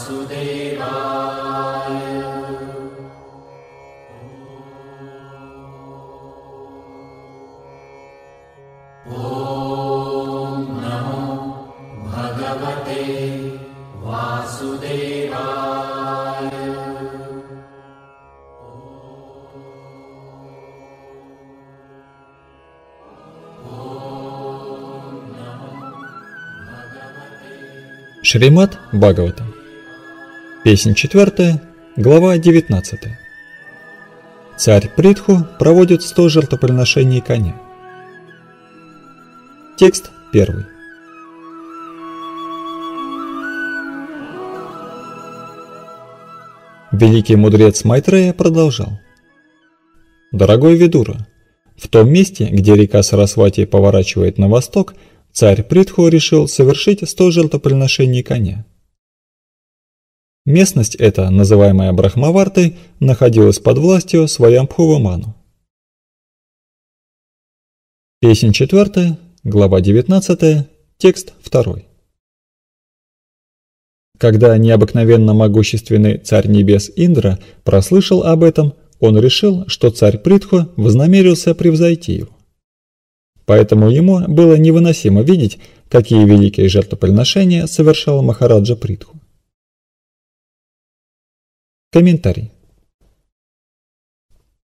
वासुदेवाय ॐ नमो भगवते वासुदेवाय Шримат Бхагаватам Песнь четвертая, глава 19. Царь Притху проводит сто жертвоприношений коня. Текст первый. Великий мудрец Майтрея продолжал. Дорогой Ведура, в том месте, где река Сарасвати поворачивает на восток, царь Притху решил совершить сто жертвоприношений коня. Местность эта, называемая Брахмавартой, находилась под властью Сваямбхува Ману. Песнь четвертая, глава девятнадцатая, текст второй. Когда необыкновенно могущественный царь небес Индра прослышал об этом, он решил, что царь Притху вознамерился превзойти его. Поэтому ему было невыносимо видеть, какие великие жертвоприношения совершал Махараджа Притху. Комментарий.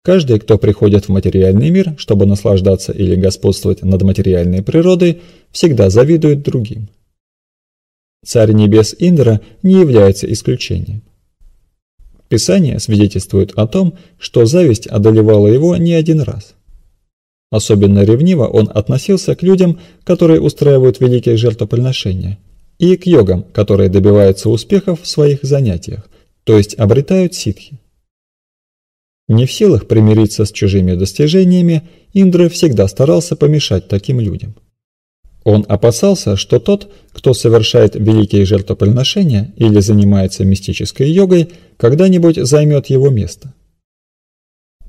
Каждый, кто приходит в материальный мир, чтобы наслаждаться или господствовать над материальной природой, всегда завидует другим. Царь небес Индра не является исключением. Писание свидетельствует о том, что зависть одолевала его не один раз. Особенно ревниво он относился к людям, которые устраивают великие жертвоприношения, и к йогам, которые добиваются успехов в своих занятиях то есть обретают ситхи. Не в силах примириться с чужими достижениями, Индра всегда старался помешать таким людям. Он опасался, что тот, кто совершает великие жертвоприношения или занимается мистической йогой, когда-нибудь займет его место.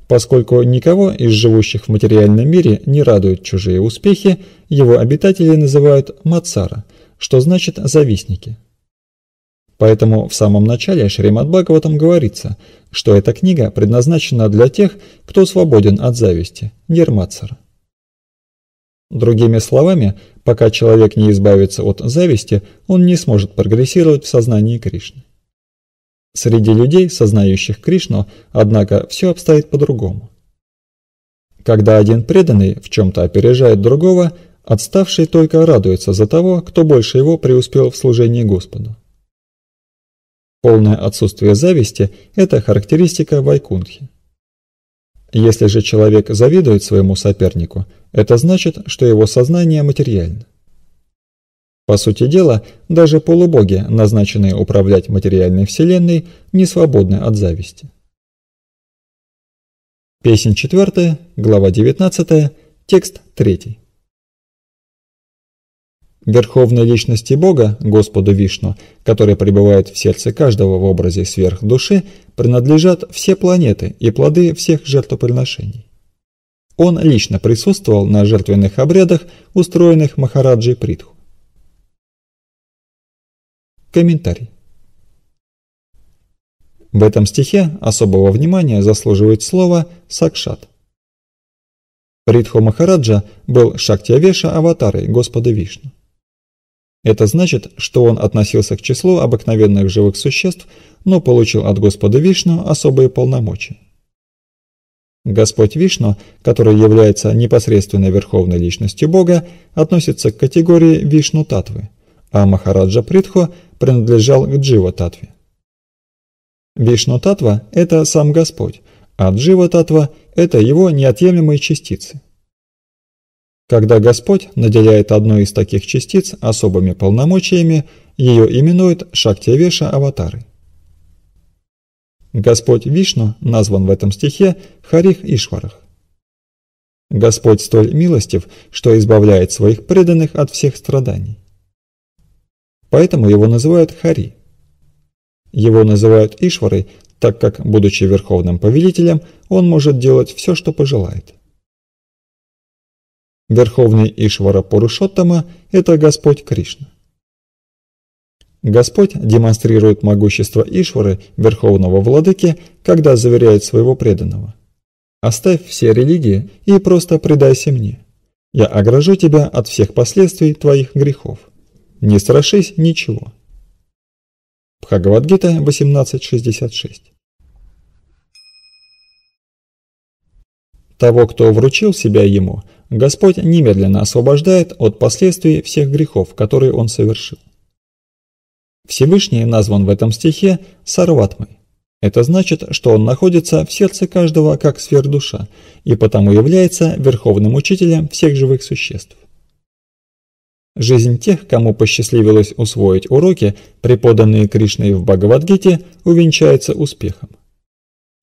Поскольку никого из живущих в материальном мире не радуют чужие успехи, его обитатели называют «мацара», что значит «завистники». Поэтому в самом начале Шримад Бхагаватам говорится, что эта книга предназначена для тех, кто свободен от зависти, нирмацара. Другими словами, пока человек не избавится от зависти, он не сможет прогрессировать в сознании Кришны. Среди людей, сознающих Кришну, однако, все обстоит по-другому. Когда один преданный в чем-то опережает другого, отставший только радуется за того, кто больше его преуспел в служении Господу. Полное отсутствие зависти – это характеристика Вайкунхи. Если же человек завидует своему сопернику, это значит, что его сознание материально. По сути дела, даже полубоги, назначенные управлять материальной вселенной, не свободны от зависти. Песнь 4, глава 19, текст 3. Верховной Личности Бога, Господу Вишну, который пребывает в сердце каждого в образе сверхдуши, принадлежат все планеты и плоды всех жертвоприношений. Он лично присутствовал на жертвенных обрядах, устроенных Махараджи Притху. Комментарий. В этом стихе особого внимания заслуживает слово «сакшат». Притху Махараджа был Шактиавеша аватарой Господа Вишну. Это значит, что он относился к числу обыкновенных живых существ, но получил от Господа Вишну особые полномочия. Господь Вишну, который является непосредственной верховной личностью Бога, относится к категории Вишну-татвы, а Махараджа Притхо принадлежал к Джива-татве. Вишну-татва – это сам Господь, а Джива-татва – это его неотъемлемые частицы – когда Господь наделяет одну из таких частиц особыми полномочиями, ее именуют Шактивеша аватары. Господь Вишну назван в этом стихе Харих Ишварах. Господь столь милостив, что избавляет своих преданных от всех страданий. Поэтому его называют Хари. Его называют Ишварой, так как, будучи верховным повелителем, он может делать все, что пожелает. Верховный Ишвара Пурушоттама – это Господь Кришна. Господь демонстрирует могущество Ишвары, Верховного Владыки, когда заверяет своего преданного. «Оставь все религии и просто предайся мне. Я огражу тебя от всех последствий твоих грехов. Не страшись ничего». Бхагавадгита 18.66 Того, кто вручил себя ему – Господь немедленно освобождает от последствий всех грехов, которые он совершил. Всевышний назван в этом стихе Сарватмой. Это значит, что он находится в сердце каждого как сверхдуша и потому является верховным учителем всех живых существ. Жизнь тех, кому посчастливилось усвоить уроки, преподанные Кришной в Бхагавадгите, увенчается успехом.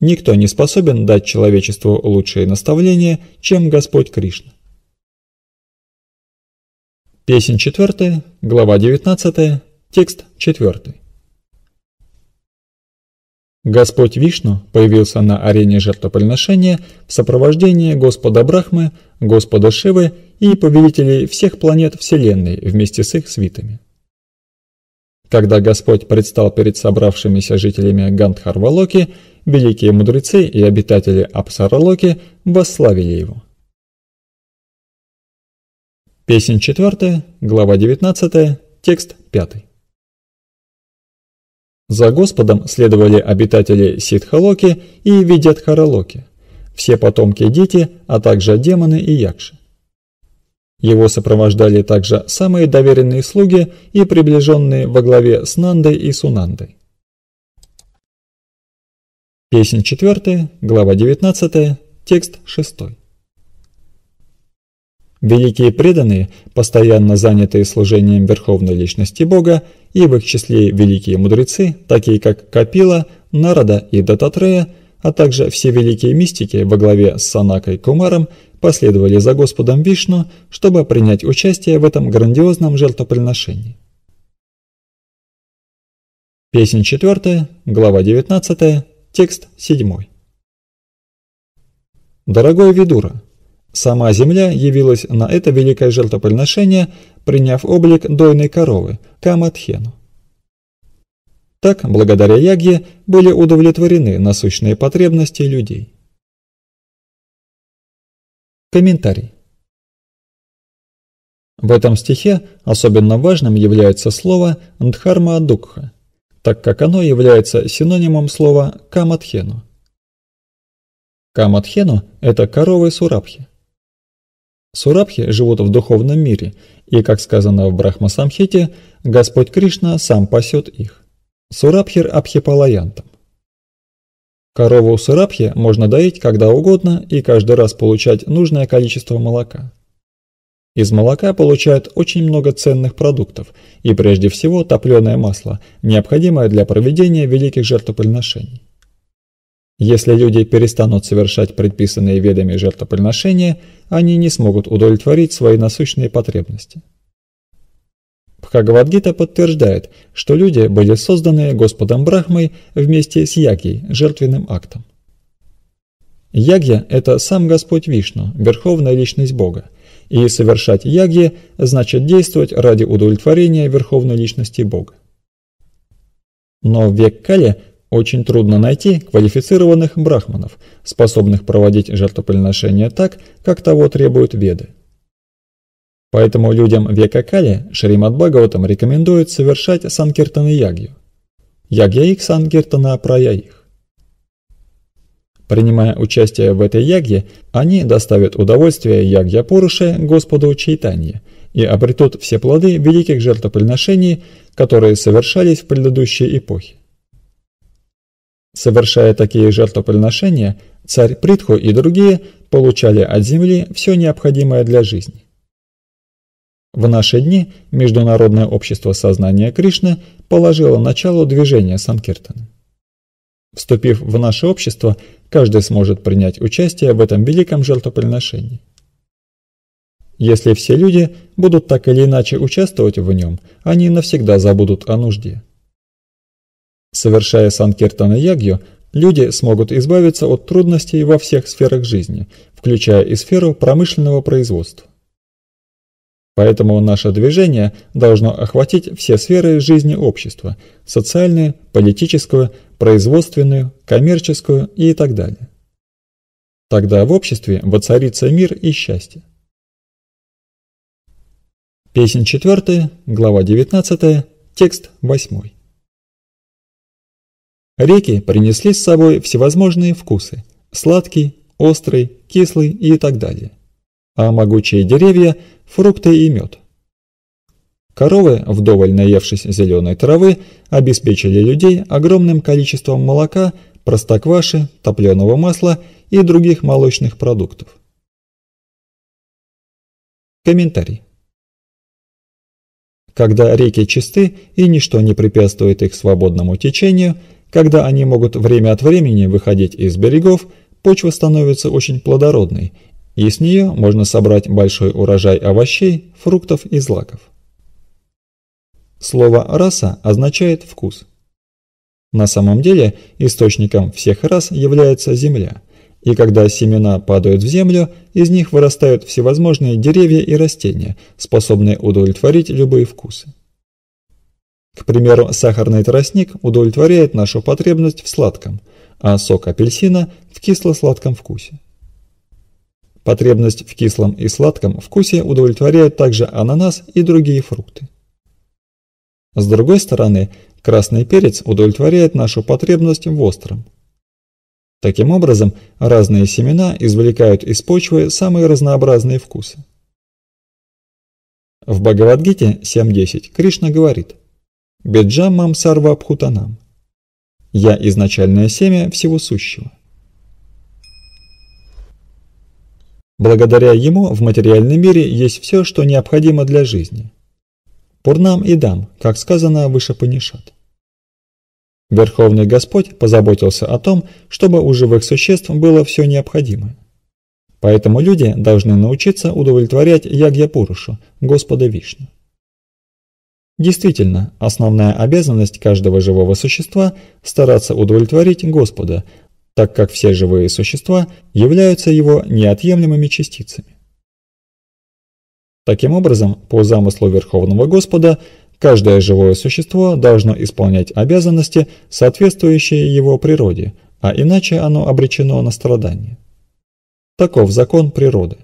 Никто не способен дать человечеству лучшие наставления, чем Господь Кришна. Песнь четвертая, глава девятнадцатая, текст четвертый. Господь Вишну появился на арене жертвоприношения в сопровождении Господа Брахмы, Господа Шивы и повелителей всех планет Вселенной вместе с их свитами. Когда Господь предстал перед собравшимися жителями Гандхарвалоки, великие мудрецы и обитатели Апсаралоки восславили его. Песнь четвертая, глава девятнадцатая, текст пятый. За Господом следовали обитатели Ситхалоки и Видятхаралоки, все потомки Дити, а также демоны и Якши. Его сопровождали также самые доверенные слуги и приближенные во главе с Нандой и Сунандой. Песнь четвертая, глава девятнадцатая, текст шестой. Великие преданные, постоянно занятые служением Верховной Личности Бога, и в их числе великие мудрецы, такие как Капила, Народа и Дататрея, а также все великие мистики во главе с Санакой Кумаром, последовали за Господом Вишну, чтобы принять участие в этом грандиозном жертвоприношении. Песнь 4, глава 19, текст 7. Дорогой Видура! Сама земля явилась на это великое жертвоприношение, приняв облик дойной коровы, Каматхену. Так, благодаря Ягье, были удовлетворены насущные потребности людей. Комментарий. В этом стихе особенно важным является слово «дхарма дукха», так как оно является синонимом слова «каматхену». Каматхену – это коровы сурабхи. Сурабхи живут в духовном мире, и, как сказано в Брахмасамхите, Господь Кришна сам пасет их. Сурабхир Абхипалаянтам. Корову Сурабхи можно доить когда угодно и каждый раз получать нужное количество молока. Из молока получают очень много ценных продуктов и прежде всего топленое масло, необходимое для проведения великих жертвоприношений. Если люди перестанут совершать предписанные ведами жертвоприношения, они не смогут удовлетворить свои насущные потребности. Пхагавадгита подтверждает, что люди были созданы Господом Брахмой вместе с Ягьей, жертвенным актом. Ягья – это сам Господь Вишну, верховная личность Бога, и совершать ягья значит действовать ради удовлетворения верховной личности Бога. Но в век Кали очень трудно найти квалифицированных брахманов, способных проводить жертвоприношения так, как того требуют веды. Поэтому людям века Кали Шримад Бхагаватам рекомендует совершать санкиртаны ягью. Ягья их санкиртана прая их. Принимая участие в этой ягье, они доставят удовольствие ягья Пуруше Господу Чайтанье и обретут все плоды великих жертвоприношений, которые совершались в предыдущей эпохе. Совершая такие жертвоприношения, царь Притху и другие получали от земли все необходимое для жизни. В наши дни Международное общество сознания Кришны положило начало движения Санкиртана. Вступив в наше общество, каждый сможет принять участие в этом великом жертвоприношении. Если все люди будут так или иначе участвовать в нем, они навсегда забудут о нужде. Совершая Санкиртана-ягью, люди смогут избавиться от трудностей во всех сферах жизни, включая и сферу промышленного производства. Поэтому наше движение должно охватить все сферы жизни общества – социальную, политическую, производственную, коммерческую и так далее. Тогда в обществе воцарится мир и счастье. Песнь 4, глава 19, текст 8. Реки принесли с собой всевозможные вкусы – сладкий, острый, кислый и так далее. А могучие деревья – фрукты и мед. Коровы, вдоволь наевшись зеленой травы, обеспечили людей огромным количеством молока, простокваши, топленого масла и других молочных продуктов. Комментарий. Когда реки чисты и ничто не препятствует их свободному течению – когда они могут время от времени выходить из берегов, почва становится очень плодородной, и с нее можно собрать большой урожай овощей, фруктов и злаков. Слово «раса» означает «вкус». На самом деле источником всех рас является земля, и когда семена падают в землю, из них вырастают всевозможные деревья и растения, способные удовлетворить любые вкусы. К примеру, сахарный тростник удовлетворяет нашу потребность в сладком, а сок апельсина – в кисло-сладком вкусе. Потребность в кислом и сладком вкусе удовлетворяют также ананас и другие фрукты. С другой стороны, красный перец удовлетворяет нашу потребность в остром. Таким образом, разные семена извлекают из почвы самые разнообразные вкусы. В Бхагавадгите 7.10 Кришна говорит – Беджамам сарва бхутанам. Я изначальное семя всего сущего. Благодаря ему в материальном мире есть все, что необходимо для жизни. Пурнам и дам, как сказано выше Панишат. Верховный Господь позаботился о том, чтобы у живых существ было все необходимое. Поэтому люди должны научиться удовлетворять Ягья-Пурушу, Господа Вишну. Действительно, основная обязанность каждого живого существа – стараться удовлетворить Господа, так как все живые существа являются его неотъемлемыми частицами. Таким образом, по замыслу Верховного Господа, каждое живое существо должно исполнять обязанности, соответствующие его природе, а иначе оно обречено на страдания. Таков закон природы.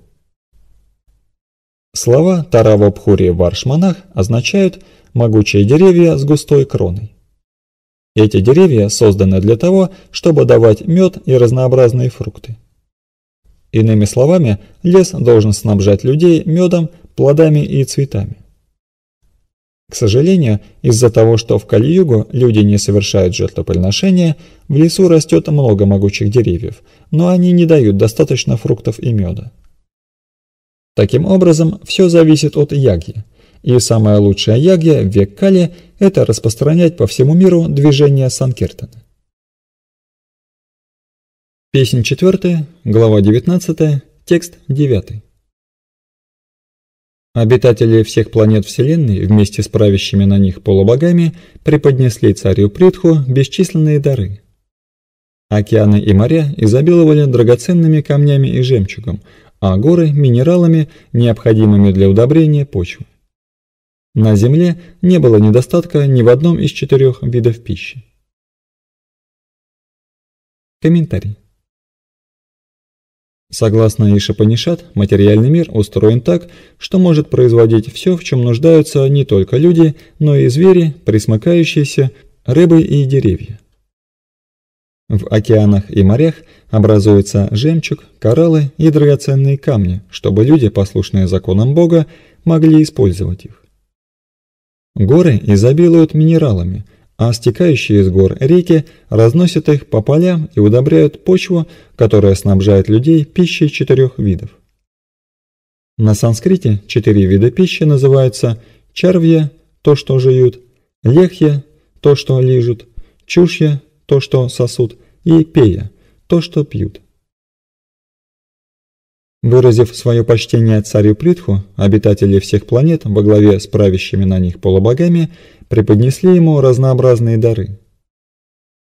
Слова Таравабхури Варшманах означают – могучие деревья с густой кроной. Эти деревья созданы для того, чтобы давать мед и разнообразные фрукты. Иными словами, лес должен снабжать людей медом, плодами и цветами. К сожалению, из-за того, что в Кали-Югу люди не совершают жертвоприношения, в лесу растет много могучих деревьев, но они не дают достаточно фруктов и меда. Таким образом, все зависит от яги, и самая лучшая ягья в век Кали – это распространять по всему миру движение Санкертана. Песнь четвертая, глава девятнадцатая, текст девятый. Обитатели всех планет Вселенной вместе с правящими на них полубогами преподнесли царю Притху бесчисленные дары. Океаны и моря изобиловали драгоценными камнями и жемчугом, а горы – минералами, необходимыми для удобрения почвы. На Земле не было недостатка ни в одном из четырех видов пищи. Комментарий. Согласно Ишапанишат, материальный мир устроен так, что может производить все, в чем нуждаются не только люди, но и звери, присмыкающиеся, рыбы и деревья. В океанах и морях образуются жемчуг, кораллы и драгоценные камни, чтобы люди, послушные законам Бога, могли использовать их. Горы изобилуют минералами, а стекающие из гор реки разносят их по полям и удобряют почву, которая снабжает людей пищей четырех видов. На санскрите четыре вида пищи называются чарвья – то, что жуют, лехья – то, что лижут, чушья – то, что сосут, и пея – то, что пьют. Выразив свое почтение царю Притху, обитатели всех планет во главе с правящими на них полубогами преподнесли ему разнообразные дары.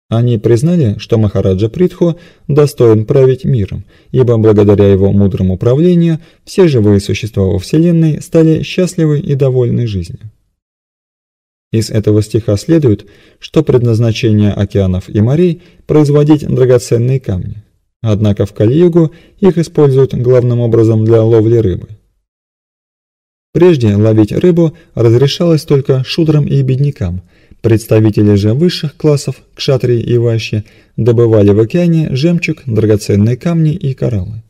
Они признали, что Махараджа Притху достоин править миром, ибо благодаря его мудрому правлению все живые существа во Вселенной стали счастливы и довольны жизнью. Из этого стиха следует, что предназначение океанов и морей – производить драгоценные камни – Однако в Кальюгу их используют главным образом для ловли рыбы. Прежде ловить рыбу разрешалось только шудрам и беднякам. Представители же высших классов, кшатри и ващи, добывали в океане жемчуг, драгоценные камни и кораллы.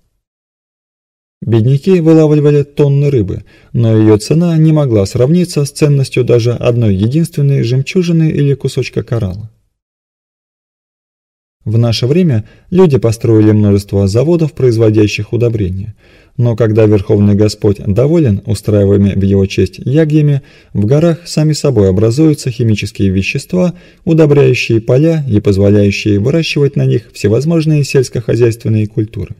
Бедняки вылавливали тонны рыбы, но ее цена не могла сравниться с ценностью даже одной единственной жемчужины или кусочка коралла. В наше время люди построили множество заводов, производящих удобрения. Но когда Верховный Господь доволен устраиваемыми в его честь ягьями, в горах сами собой образуются химические вещества, удобряющие поля и позволяющие выращивать на них всевозможные сельскохозяйственные культуры.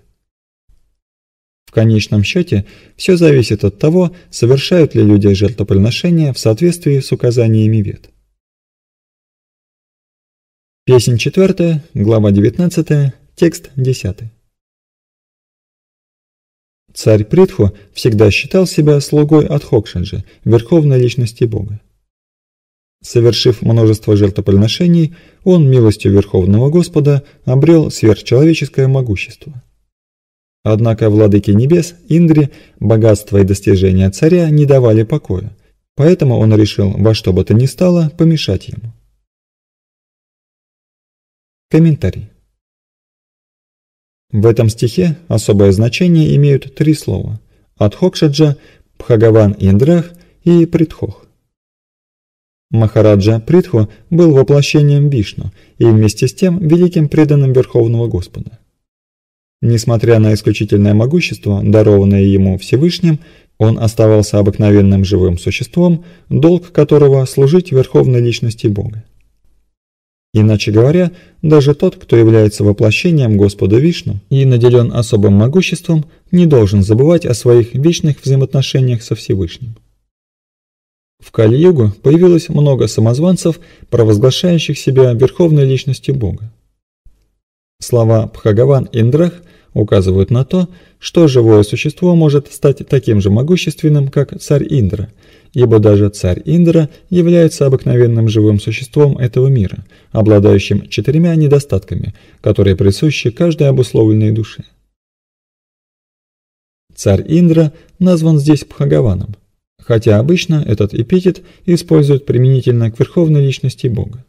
В конечном счете, все зависит от того, совершают ли люди жертвоприношения в соответствии с указаниями вет. Песнь четвертая глава девятнадцатая текст десятый. Царь Притху всегда считал себя слугой от Хокшинджи, верховной личности Бога. Совершив множество жертвоприношений, он милостью Верховного Господа обрел сверхчеловеческое могущество. Однако владыки небес, Индри богатство и достижения царя не давали покоя, поэтому он решил во что бы то ни стало помешать ему. Комментарий. В этом стихе особое значение имеют три слова – Адхокшаджа, Пхагаван Индрах и Притхох. Махараджа Притхо был воплощением Вишну и вместе с тем великим преданным Верховного Господа. Несмотря на исключительное могущество, дарованное ему Всевышним, он оставался обыкновенным живым существом, долг которого – служить Верховной Личности Бога. Иначе говоря, даже тот, кто является воплощением Господа Вишну и наделен особым могуществом, не должен забывать о своих вечных взаимоотношениях со Всевышним. В Кали-югу появилось много самозванцев, провозглашающих себя верховной личностью Бога. Слова «Пхагаван Индрах» указывают на то, что живое существо может стать таким же могущественным, как царь Индра – ибо даже царь Индра является обыкновенным живым существом этого мира, обладающим четырьмя недостатками, которые присущи каждой обусловленной душе. Царь Индра назван здесь Пхагаваном, хотя обычно этот эпитет используют применительно к верховной личности Бога.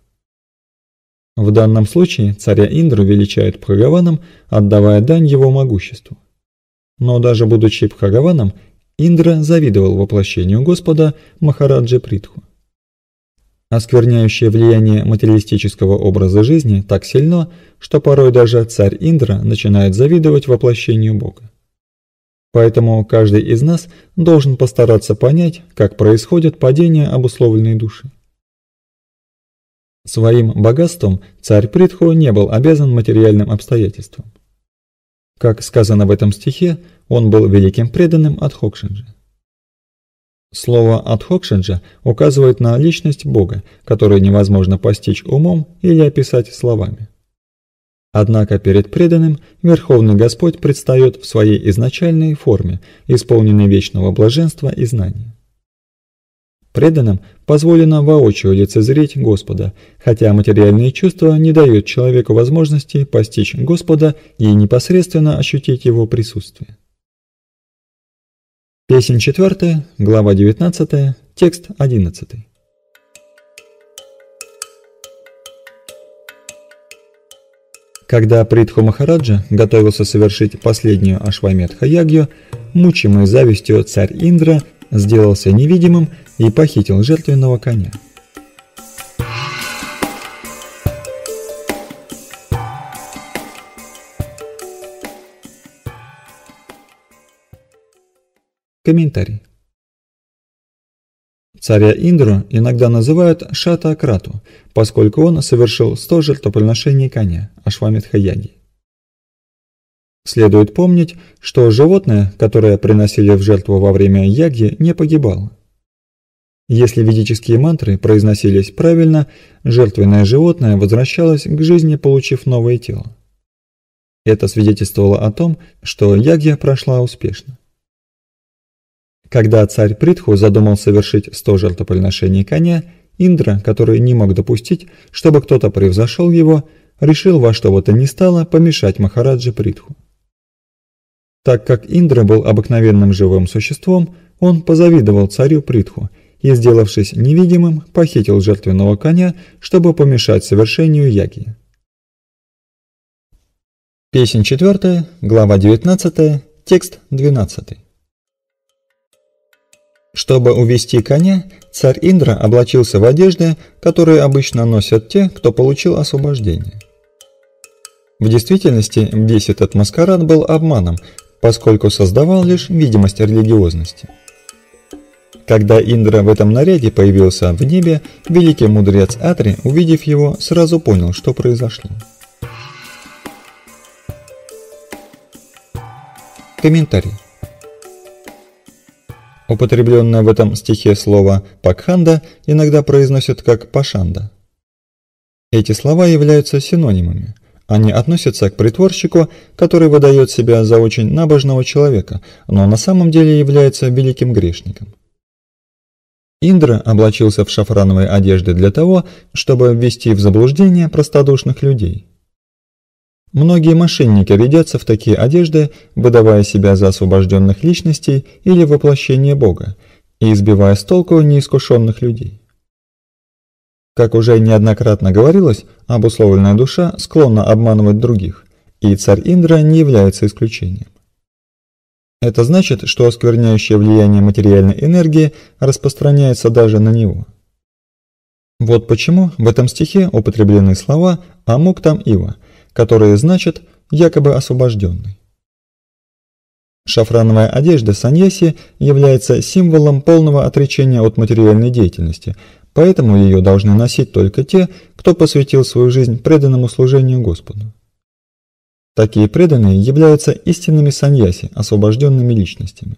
В данном случае царя Индру величают Пхагаваном, отдавая дань его могуществу. Но даже будучи Пхагаваном, Индра завидовал воплощению Господа Махараджи Притху. Оскверняющее влияние материалистического образа жизни так сильно, что порой даже царь Индра начинает завидовать воплощению Бога. Поэтому каждый из нас должен постараться понять, как происходит падение обусловленной души. Своим богатством царь Притху не был обязан материальным обстоятельствам. Как сказано в этом стихе, он был великим преданным от Хокшинджа. Слово «от Хокшинджа» указывает на личность Бога, которую невозможно постичь умом или описать словами. Однако перед преданным Верховный Господь предстает в своей изначальной форме, исполненной вечного блаженства и знания. Преданным позволено воочию лицезреть Господа, хотя материальные чувства не дают человеку возможности постичь Господа и непосредственно ощутить его присутствие. Песнь 4, глава 19, текст 11. Когда Притху Махараджа готовился совершить последнюю Ашвамедха-ягью, мучимый завистью царь Индра сделался невидимым и похитил жертвенного коня. Комментарий. Царя Индру иногда называют Шата-Акрату, поскольку он совершил 100 жертвоприношений коня, Ашвамитха-Яги. Следует помнить, что животное, которое приносили в жертву во время яги, не погибало. Если ведические мантры произносились правильно, жертвенное животное возвращалось к жизни, получив новое тело. Это свидетельствовало о том, что ягья прошла успешно. Когда царь Притху задумал совершить 100 жертвоприношений коня, Индра, который не мог допустить, чтобы кто-то превзошел его, решил во что бы то ни стало помешать Махараджи Притху. Так как Индра был обыкновенным живым существом, он позавидовал царю Притху – и, сделавшись невидимым, похитил жертвенного коня, чтобы помешать совершению яги. Песнь четвертая, глава 19, текст 12. Чтобы увести коня, царь Индра облачился в одежды, которые обычно носят те, кто получил освобождение. В действительности весь этот маскарад был обманом, поскольку создавал лишь видимость религиозности. Когда Индра в этом наряде появился в небе, великий мудрец Атри, увидев его, сразу понял, что произошло. Комментарий. Употребленное в этом стихе слово «пакханда» иногда произносят как «пашанда». Эти слова являются синонимами. Они относятся к притворщику, который выдает себя за очень набожного человека, но на самом деле является великим грешником. Индра облачился в шафрановые одежды для того, чтобы ввести в заблуждение простодушных людей. Многие мошенники рядятся в такие одежды, выдавая себя за освобожденных личностей или воплощение Бога, и избивая с толку неискушенных людей. Как уже неоднократно говорилось, обусловленная душа склонна обманывать других, и царь Индра не является исключением. Это значит, что оскверняющее влияние материальной энергии распространяется даже на него. Вот почему в этом стихе употреблены слова «амук там ива», которые значат «якобы освобожденный». Шафрановая одежда саньяси является символом полного отречения от материальной деятельности, поэтому ее должны носить только те, кто посвятил свою жизнь преданному служению Господу. Такие преданные являются истинными саньяси, освобожденными личностями.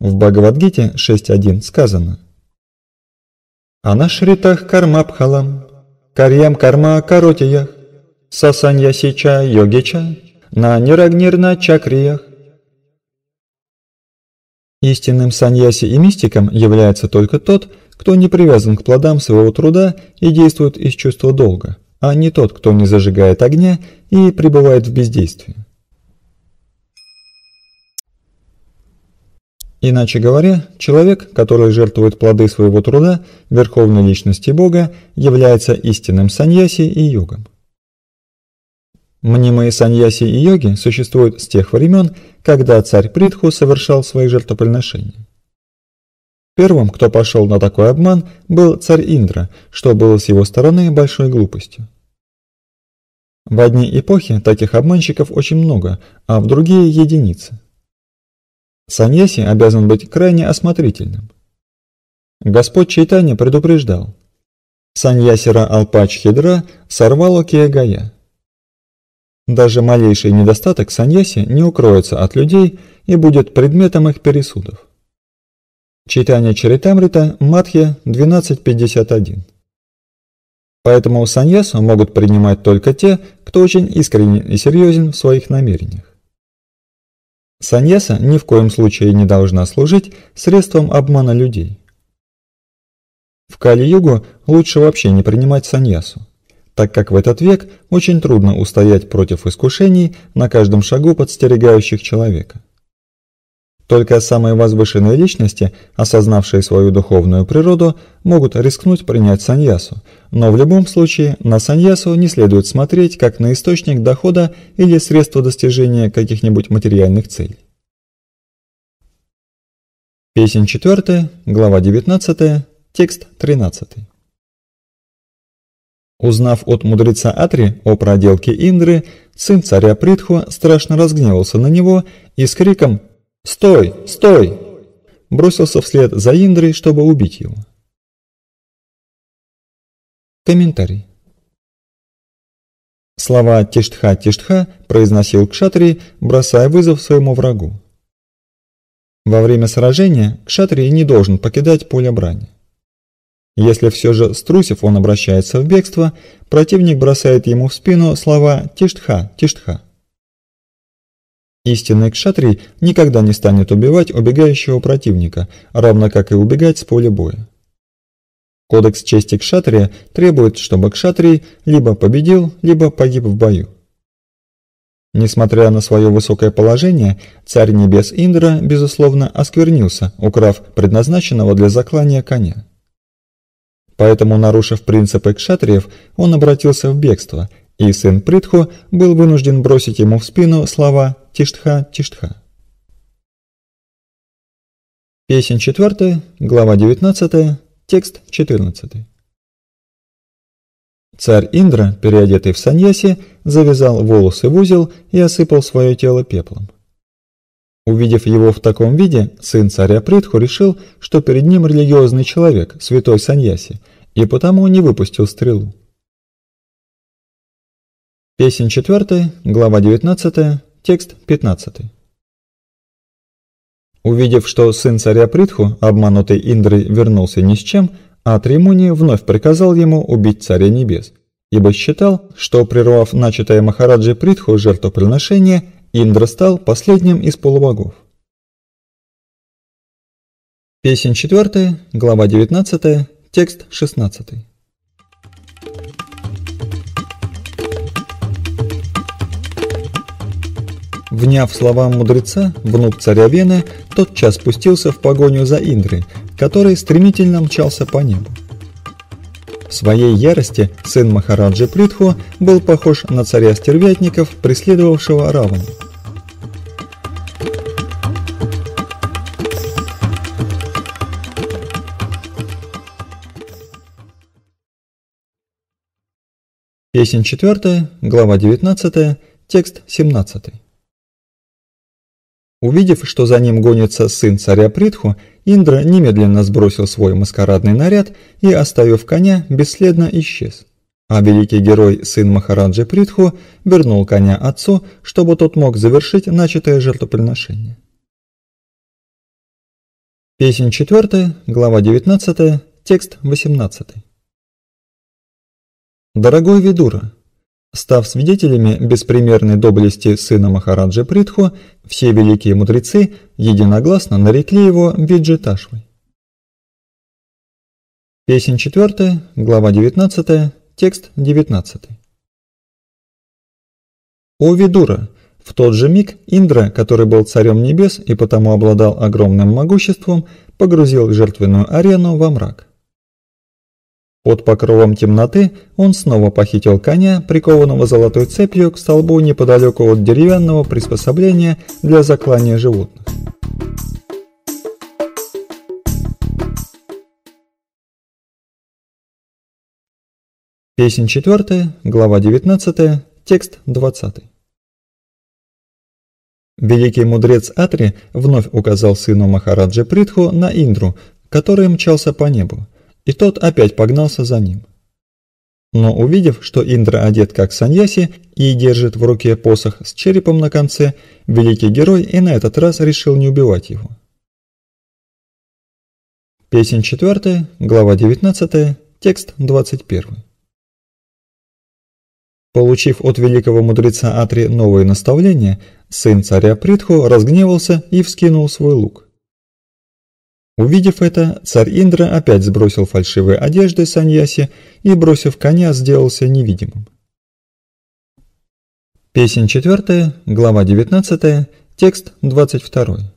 В Бхагавадгите 6.1 сказано «Анашритах кармабхалам, карьям карма каротиях, саньясича йогича, на нирагнирна чакриях». Истинным саньяси и мистиком является только тот, кто не привязан к плодам своего труда и действует из чувства долга – а не тот, кто не зажигает огня и пребывает в бездействии. Иначе говоря, человек, который жертвует плоды своего труда, верховной личности Бога, является истинным саньяси и йогом. Мнимые саньяси и йоги существуют с тех времен, когда царь Притху совершал свои жертвоприношения. Первым, кто пошел на такой обман, был царь Индра, что было с его стороны большой глупостью. В одни эпохи таких обманщиков очень много, а в другие – единицы. Саньяси обязан быть крайне осмотрительным. Господь Чайтанья предупреждал. Саньясера Алпач-Хидра сорвало Киагая. Даже малейший недостаток саньяси не укроется от людей и будет предметом их пересудов. Читание Чаритамрита Матхья 12.51. Поэтому саньясу могут принимать только те, кто очень искренен и серьезен в своих намерениях. Саньяса ни в коем случае не должна служить средством обмана людей. В Кали-югу лучше вообще не принимать саньясу, так как в этот век очень трудно устоять против искушений на каждом шагу подстерегающих человека. Только самые возвышенные личности, осознавшие свою духовную природу, могут рискнуть принять саньясу. Но в любом случае на саньясу не следует смотреть как на источник дохода или средство достижения каких-нибудь материальных целей. Песень 4, глава 19, текст 13. Узнав от мудреца Атри о проделке Индры, сын царя Притху страшно разгневался на него и с криком «Стой! Стой!» Бросился вслед за Индрой, чтобы убить его. Комментарий. Слова «Тиштха-Тиштха» произносил Кшатри, бросая вызов своему врагу. Во время сражения Кшатри не должен покидать поле брани. Если все же струсив он обращается в бегство, противник бросает ему в спину слова «Тиштха, Тиштха». Истинный кшатрий никогда не станет убивать убегающего противника, равно как и убегать с поля боя. Кодекс чести кшатрия требует, чтобы кшатрий либо победил, либо погиб в бою. Несмотря на свое высокое положение, царь небес Индра, безусловно, осквернился, украв предназначенного для заклания коня. Поэтому, нарушив принципы кшатриев, он обратился в бегство, и сын Притху был вынужден бросить ему в спину слова Тиштха, Тиштха. Песень четвертая, глава девятнадцатая, текст четырнадцатый. Царь Индра, переодетый в саньясе, завязал волосы в узел и осыпал свое тело пеплом. Увидев его в таком виде, сын царя Притху решил, что перед ним религиозный человек, святой саньяси, и потому не выпустил стрелу. Песень четвертая, глава девятнадцатая. Текст 15. Увидев, что сын царя Притху, обманутый Индрой, вернулся ни с чем, Атримуни вновь приказал ему убить царя небес, ибо считал, что, прервав начатое Махараджи Притху жертвоприношение, Индра стал последним из полубогов. Песень 4, глава 19, текст 16. Вняв словам мудреца, внук царя Вены тотчас спустился в погоню за Индрой, который стремительно мчался по небу. В своей ярости сын Махараджи Притху был похож на царя стервятников, преследовавшего Равана. Песнь 4, глава 19, текст 17. Увидев, что за ним гонится сын царя Притху, Индра немедленно сбросил свой маскарадный наряд и, оставив коня, бесследно исчез. А великий герой, сын Махараджи Притху, вернул коня отцу, чтобы тот мог завершить начатое жертвоприношение. Песнь 4, глава 19, текст 18. «Дорогой Видура, Став свидетелями беспримерной доблести сына Махараджи Притху, все великие мудрецы единогласно нарекли его Виджиташвой. Песень 4, глава 19, текст 19. «О Видура! В тот же миг Индра, который был царем небес и потому обладал огромным могуществом, погрузил жертвенную арену во мрак. Под покровом темноты он снова похитил коня, прикованного золотой цепью к столбу неподалеку от деревянного приспособления для заклания животных. Песнь четвертая, глава 19, текст 20. Великий мудрец Атри вновь указал сыну Махараджи Притху на Индру, который мчался по небу и тот опять погнался за ним. Но увидев, что Индра одет как саньяси и держит в руке посох с черепом на конце, великий герой и на этот раз решил не убивать его. Песень 4, глава 19, текст 21. Получив от великого мудреца Атри новые наставления, сын царя Притху разгневался и вскинул свой лук. Увидев это, царь Индра опять сбросил фальшивые одежды Саньяси и, бросив коня, сделался невидимым. Песень 4, глава 19, текст 22.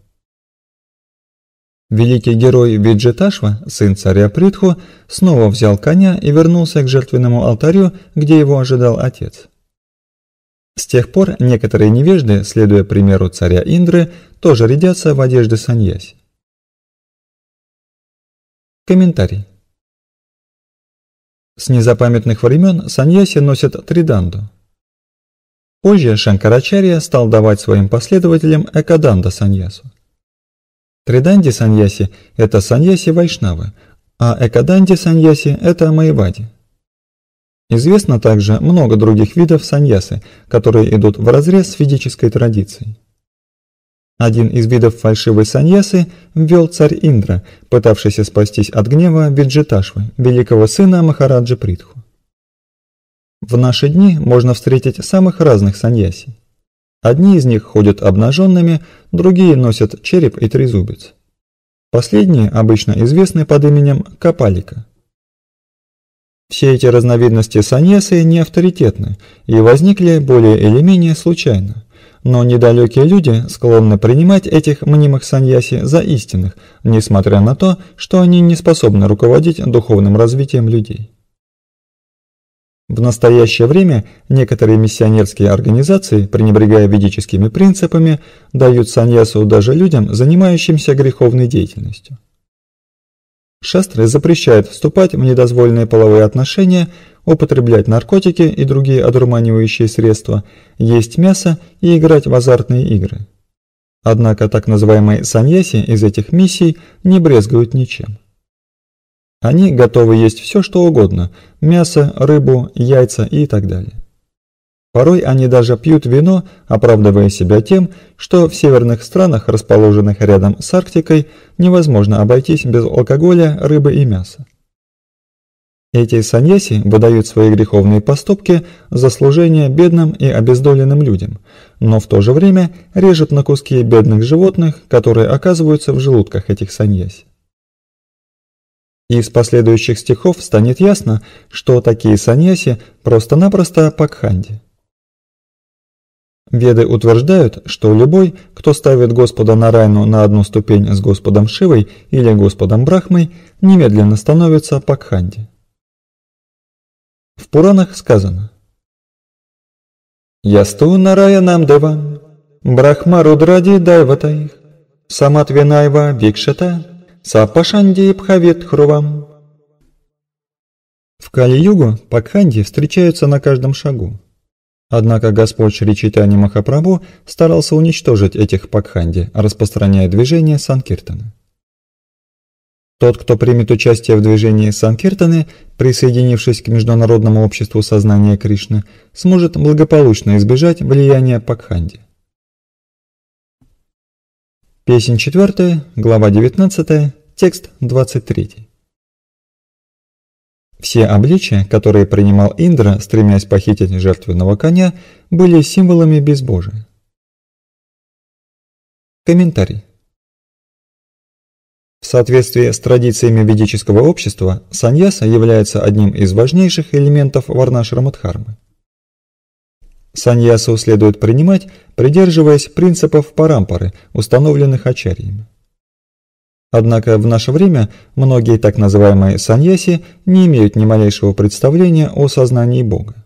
Великий герой Виджиташва, сын царя Притху, снова взял коня и вернулся к жертвенному алтарю, где его ожидал отец. С тех пор некоторые невежды, следуя примеру царя Индры, тоже рядятся в одежды саньяси. Комментарий. С незапамятных времен саньяси носят триданду. Позже Шанкарачарья стал давать своим последователям экаданда саньясу. Триданди саньяси – это саньяси вайшнавы, а экаданди саньяси – это маевади. Известно также много других видов саньясы, которые идут вразрез с ведической традицией. Один из видов фальшивой саньясы ввел царь Индра, пытавшийся спастись от гнева Виджиташвы, великого сына Махараджи Притху. В наши дни можно встретить самых разных саньясей. Одни из них ходят обнаженными, другие носят череп и трезубец. Последние обычно известны под именем Капалика. Все эти разновидности саньясы не авторитетны и возникли более или менее случайно. Но недалекие люди склонны принимать этих мнимых саньяси за истинных, несмотря на то, что они не способны руководить духовным развитием людей. В настоящее время некоторые миссионерские организации, пренебрегая ведическими принципами, дают саньясу даже людям, занимающимся греховной деятельностью. Шастры запрещают вступать в недозвольные половые отношения употреблять наркотики и другие одурманивающие средства, есть мясо и играть в азартные игры. Однако так называемые саньяси из этих миссий не брезгуют ничем. Они готовы есть все, что угодно – мясо, рыбу, яйца и так далее. Порой они даже пьют вино, оправдывая себя тем, что в северных странах, расположенных рядом с Арктикой, невозможно обойтись без алкоголя, рыбы и мяса. Эти саньяси выдают свои греховные поступки за служение бедным и обездоленным людям, но в то же время режут на куски бедных животных, которые оказываются в желудках этих саньяси. Из последующих стихов станет ясно, что такие саньяси просто-напросто пакханди. Веды утверждают, что любой, кто ставит Господа Нарайну на одну ступень с Господом Шивой или Господом Брахмой, немедленно становится пакханди. В Пуранах сказано «Ясту нараянам девам, брахма Брахмарудради дайватаих, самат винайва викшата, сапашанди пхавит хрувам». В Кали-югу пакханди встречаются на каждом шагу. Однако Господь Шри Читани Махапрабху старался уничтожить этих пакханди, распространяя движение Санкиртана. Тот, кто примет участие в движении Санкиртаны, присоединившись к Международному обществу сознания Кришны, сможет благополучно избежать влияния Пакханди. Песнь 4, глава 19, текст 23. Все обличия, которые принимал Индра, стремясь похитить жертвенного коня, были символами безбожия. Комментарий. В соответствии с традициями ведического общества, саньяса является одним из важнейших элементов варнашрамадхармы. Саньясу следует принимать, придерживаясь принципов парампары, установленных ачарьями. Однако в наше время многие так называемые саньяси не имеют ни малейшего представления о сознании Бога.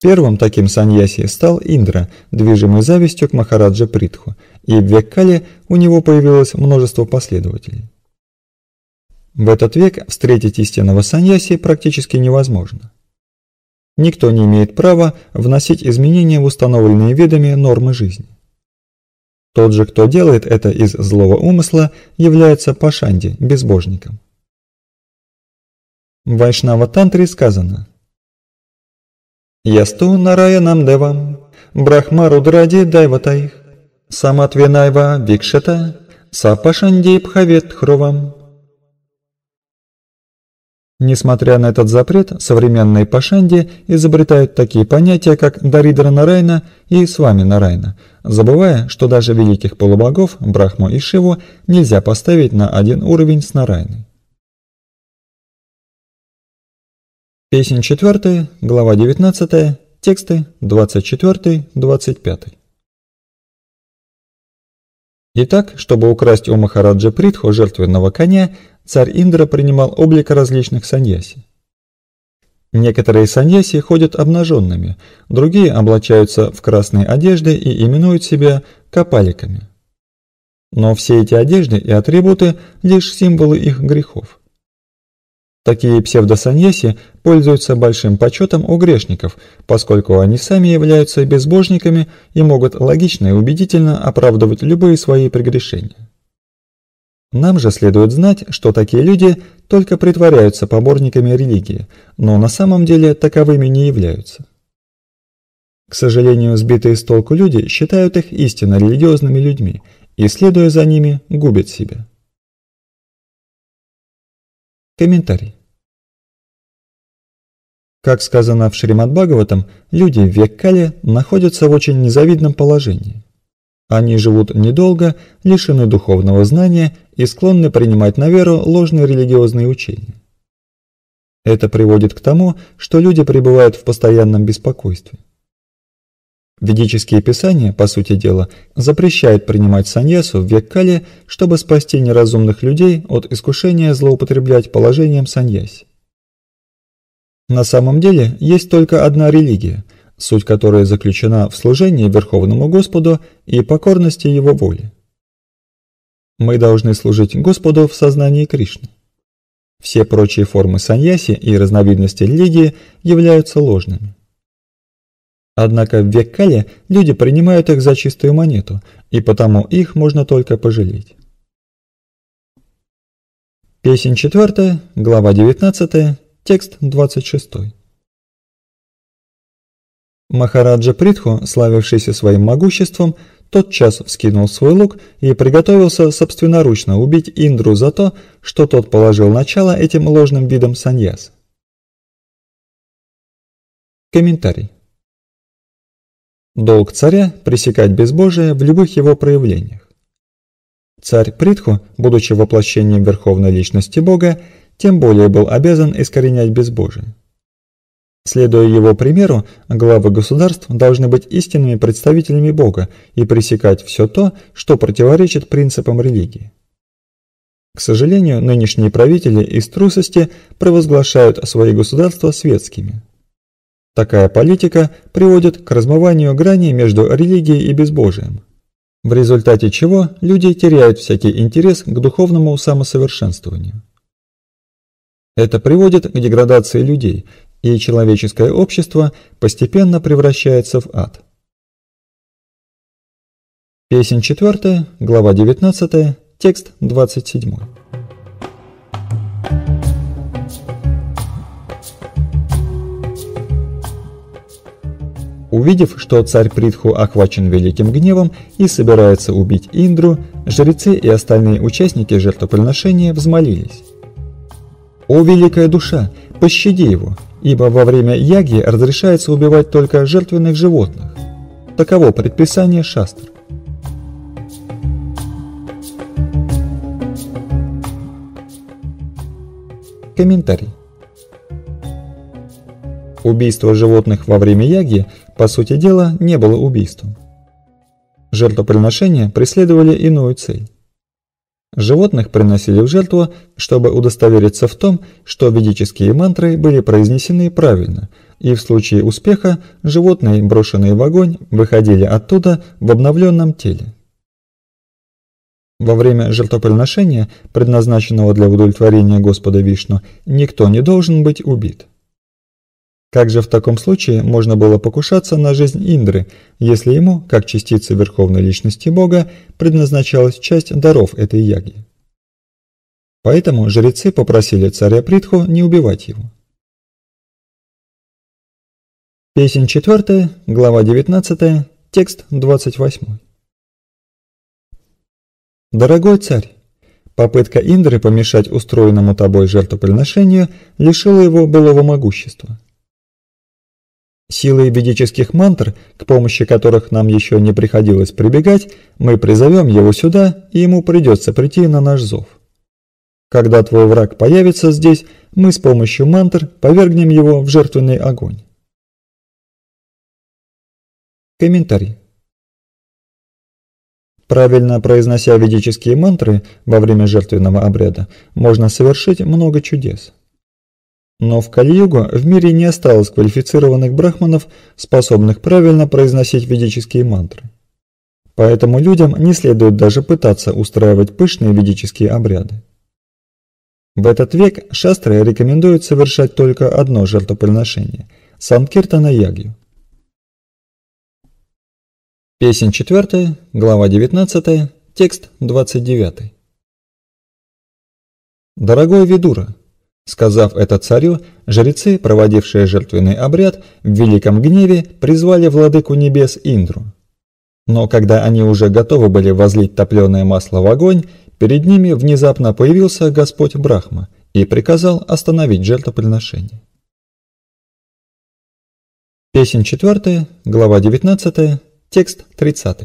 Первым таким саньяси стал Индра, движимый завистью к Махараджа Притху, и в Веккале у него появилось множество последователей. В этот век встретить истинного саньяси практически невозможно. Никто не имеет права вносить изменения в установленные ведами нормы жизни. Тот же, кто делает это из злого умысла, является пашанди, безбожником. В Вайшнава-тантре сказано Ясту нам девам, брахмару дради дайватайх, самат винайва викшета, сапашанди пхавет хровам. Несмотря на этот запрет, современные пашанди изобретают такие понятия, как Даридра Нарайна и Свами вами Нарайна, забывая, что даже великих полубогов, Брахму и Шиву, нельзя поставить на один уровень с Нарайной. Песнь 4, глава 19, тексты 24-25. Итак, чтобы украсть у Махараджа Притху жертвенного коня, царь Индра принимал облик различных саньяси. Некоторые саньяси ходят обнаженными, другие облачаются в красные одежды и именуют себя копаликами. Но все эти одежды и атрибуты – лишь символы их грехов. Такие псевдосаньяси пользуются большим почетом у грешников, поскольку они сами являются безбожниками и могут логично и убедительно оправдывать любые свои прегрешения. Нам же следует знать, что такие люди только притворяются поборниками религии, но на самом деле таковыми не являются. К сожалению, сбитые с толку люди считают их истинно религиозными людьми и, следуя за ними, губят себя. Комментарий. Как сказано в Шримад Бхагаватам, люди в Веккале находятся в очень незавидном положении. Они живут недолго, лишены духовного знания и склонны принимать на веру ложные религиозные учения. Это приводит к тому, что люди пребывают в постоянном беспокойстве. Ведические писания, по сути дела, запрещают принимать саньясу в Веккале, чтобы спасти неразумных людей от искушения злоупотреблять положением саньяси. На самом деле есть только одна религия, суть которой заключена в служении Верховному Господу и покорности Его воле. Мы должны служить Господу в сознании Кришны. Все прочие формы саньяси и разновидности религии являются ложными. Однако в век Кали люди принимают их за чистую монету, и потому их можно только пожалеть. Песень четвертая, глава девятнадцатая. Текст 26. Махараджа Притху, славившийся своим могуществом, тотчас вскинул свой лук и приготовился собственноручно убить Индру за то, что тот положил начало этим ложным видам саньяс. Комментарий. Долг царя – пресекать безбожие в любых его проявлениях. Царь Притху, будучи воплощением Верховной Личности Бога, тем более был обязан искоренять безбожие. Следуя его примеру, главы государств должны быть истинными представителями Бога и пресекать все то, что противоречит принципам религии. К сожалению, нынешние правители из трусости провозглашают свои государства светскими. Такая политика приводит к размыванию граней между религией и безбожием, в результате чего люди теряют всякий интерес к духовному самосовершенствованию. Это приводит к деградации людей, и человеческое общество постепенно превращается в ад. Песень 4, глава 19, текст 27. Увидев, что царь Притху охвачен великим гневом и собирается убить Индру, жрецы и остальные участники жертвоприношения взмолились. «О, великая душа, пощади его, ибо во время яги разрешается убивать только жертвенных животных. Таково предписание шастр. Комментарий. Убийство животных во время яги, по сути дела, не было убийством. Жертвоприношения преследовали иную цель. Животных приносили в жертву, чтобы удостовериться в том, что ведические мантры были произнесены правильно, и в случае успеха животные, брошенные в огонь, выходили оттуда в обновленном теле. Во время жертвоприношения, предназначенного для удовлетворения Господа Вишну, никто не должен быть убит. Как же в таком случае можно было покушаться на жизнь Индры, если ему, как частице Верховной Личности Бога, предназначалась часть даров этой яги? Поэтому жрецы попросили царя Притху не убивать его. Песнь 4, глава 19, текст 28. Дорогой царь, попытка Индры помешать устроенному тобой жертвоприношению лишила его былого могущества. Силой ведических мантр, к помощи которых нам еще не приходилось прибегать, мы призовем его сюда, и ему придется прийти на наш зов. Когда твой враг появится здесь, мы с помощью мантр повергнем его в жертвенный огонь. Комментарий. Правильно произнося ведические мантры во время жертвенного обряда, можно совершить много чудес. Но в Кальюгу в мире не осталось квалифицированных брахманов, способных правильно произносить ведические мантры. Поэтому людям не следует даже пытаться устраивать пышные ведические обряды. В этот век шастры рекомендуют совершать только одно жертвоприношение – Санкиртана Ягью. Песень 4, глава 19, текст 29. Дорогой Видура, Сказав это царю, жрецы, проводившие жертвенный обряд, в великом гневе призвали владыку небес Индру. Но когда они уже готовы были возлить топленое масло в огонь, перед ними внезапно появился Господь Брахма и приказал остановить жертвоприношение. Песень 4, глава 19, текст 30.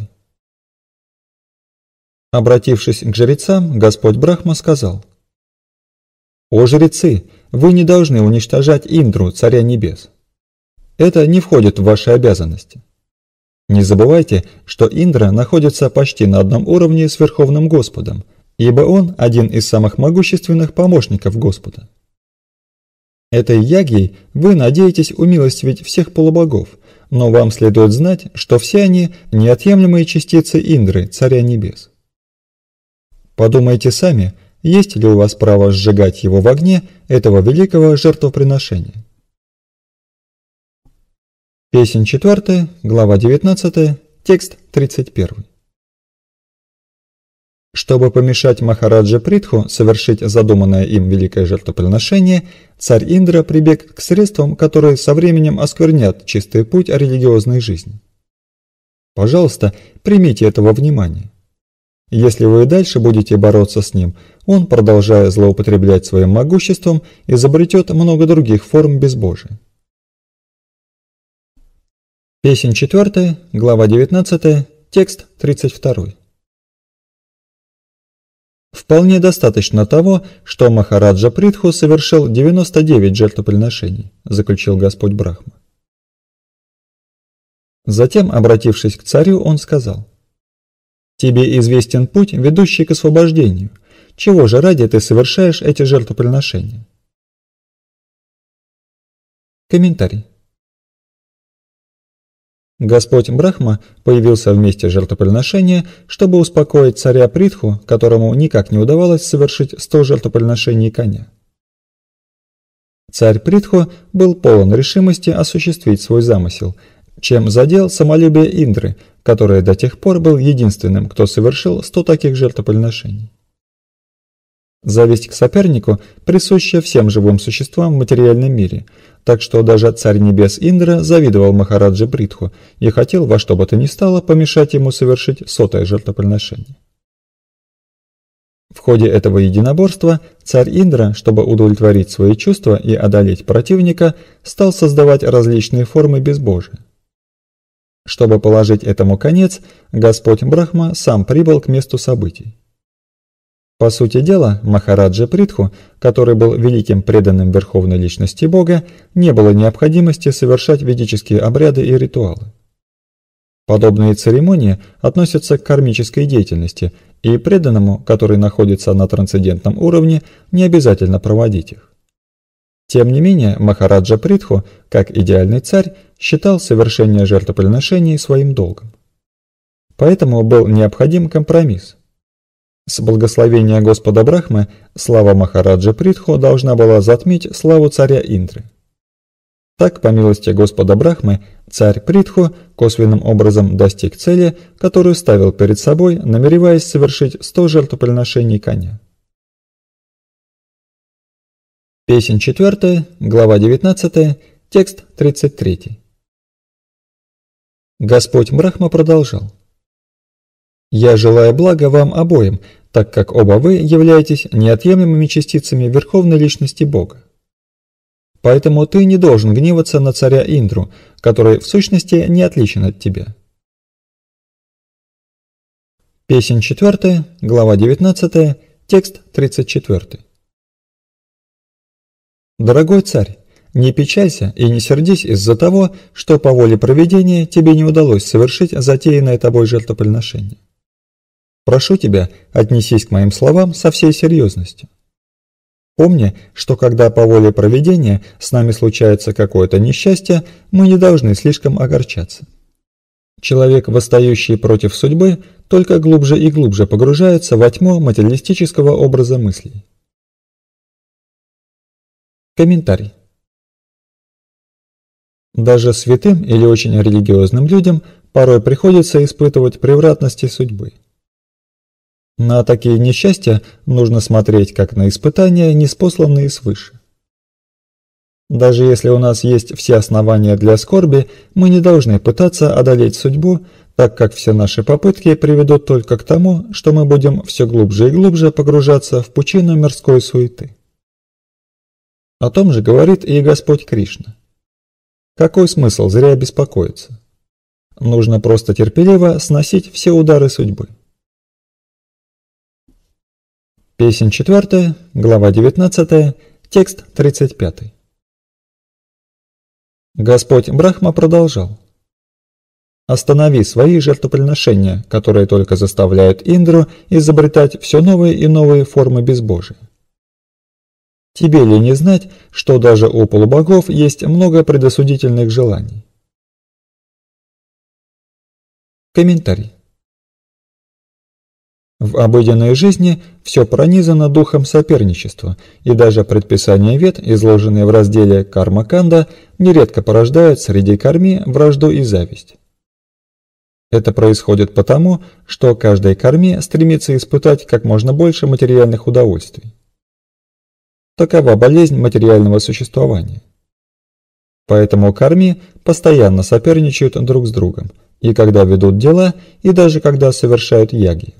Обратившись к жрецам, Господь Брахма сказал – «О жрецы, вы не должны уничтожать Индру, царя небес. Это не входит в ваши обязанности. Не забывайте, что Индра находится почти на одном уровне с Верховным Господом, ибо он один из самых могущественных помощников Господа. Этой ягей вы надеетесь умилостивить всех полубогов, но вам следует знать, что все они – неотъемлемые частицы Индры, Царя Небес. Подумайте сами, есть ли у вас право сжигать его в огне этого великого жертвоприношения? Песнь четвертая, глава девятнадцатая, текст тридцать первый. Чтобы помешать Махараджа Притху совершить задуманное им великое жертвоприношение, царь Индра прибег к средствам, которые со временем осквернят чистый путь религиозной жизни. Пожалуйста, примите этого внимания. Если вы и дальше будете бороться с ним, он, продолжая злоупотреблять своим могуществом, изобретет много других форм безбожия. Песнь 4, глава 19, текст 32. Вполне достаточно того, что Махараджа Притху совершил 99 жертвоприношений, заключил Господь Брахма. Затем, обратившись к царю, он сказал – Тебе известен путь, ведущий к освобождению. Чего же ради ты совершаешь эти жертвоприношения? Комментарий. Господь Брахма появился вместе жертвоприношения, чтобы успокоить царя Притху, которому никак не удавалось совершить сто жертвоприношений коня. Царь Притху был полон решимости осуществить свой замысел – чем задел самолюбие Индры, который до тех пор был единственным, кто совершил 100 таких жертвоприношений. Зависть к сопернику присуща всем живым существам в материальном мире, так что даже царь небес Индра завидовал Махараджи Бритху и хотел во что бы то ни стало помешать ему совершить сотое жертвоприношение. В ходе этого единоборства царь Индра, чтобы удовлетворить свои чувства и одолеть противника, стал создавать различные формы безбожия. Чтобы положить этому конец, Господь Брахма сам прибыл к месту событий. По сути дела, Махараджа Притху, который был великим преданным Верховной Личности Бога, не было необходимости совершать ведические обряды и ритуалы. Подобные церемонии относятся к кармической деятельности, и преданному, который находится на трансцендентном уровне, не обязательно проводить их. Тем не менее, Махараджа Притху, как идеальный царь, считал совершение жертвоприношений своим долгом. Поэтому был необходим компромисс. С благословения Господа Брахмы слава Махараджи Притху должна была затмить славу царя Индры. Так, по милости Господа Брахмы, царь Притху косвенным образом достиг цели, которую ставил перед собой, намереваясь совершить сто жертвоприношений коня. Песнь 4, глава 19, текст 33. Господь Брахма продолжал. «Я желаю блага вам обоим, так как оба вы являетесь неотъемлемыми частицами Верховной Личности Бога. Поэтому ты не должен гневаться на царя Индру, который в сущности не отличен от тебя». Песнь 4, глава 19, текст 34. «Дорогой царь, не печалься и не сердись из-за того, что по воле проведения тебе не удалось совершить затеянное тобой жертвоприношение. Прошу тебя, отнесись к моим словам со всей серьезностью. Помни, что когда по воле проведения с нами случается какое-то несчастье, мы не должны слишком огорчаться. Человек, восстающий против судьбы, только глубже и глубже погружается во тьму материалистического образа мыслей. Комментарий. Даже святым или очень религиозным людям порой приходится испытывать превратности судьбы. На такие несчастья нужно смотреть как на испытания, неспосланные свыше. Даже если у нас есть все основания для скорби, мы не должны пытаться одолеть судьбу, так как все наши попытки приведут только к тому, что мы будем все глубже и глубже погружаться в пучину мирской суеты. О том же говорит и Господь Кришна. Какой смысл зря беспокоиться? Нужно просто терпеливо сносить все удары судьбы. Песнь 4, глава 19, текст 35. Господь Брахма продолжал. Останови свои жертвоприношения, которые только заставляют Индру изобретать все новые и новые формы безбожия. Тебе ли не знать, что даже у полубогов есть много предосудительных желаний? Комментарий. В обыденной жизни все пронизано духом соперничества, и даже предписания вет, изложенные в разделе «Карма-канда», нередко порождают среди корми вражду и зависть. Это происходит потому, что каждой корме стремится испытать как можно больше материальных удовольствий. Такова болезнь материального существования. Поэтому корми постоянно соперничают друг с другом, и когда ведут дела, и даже когда совершают яги.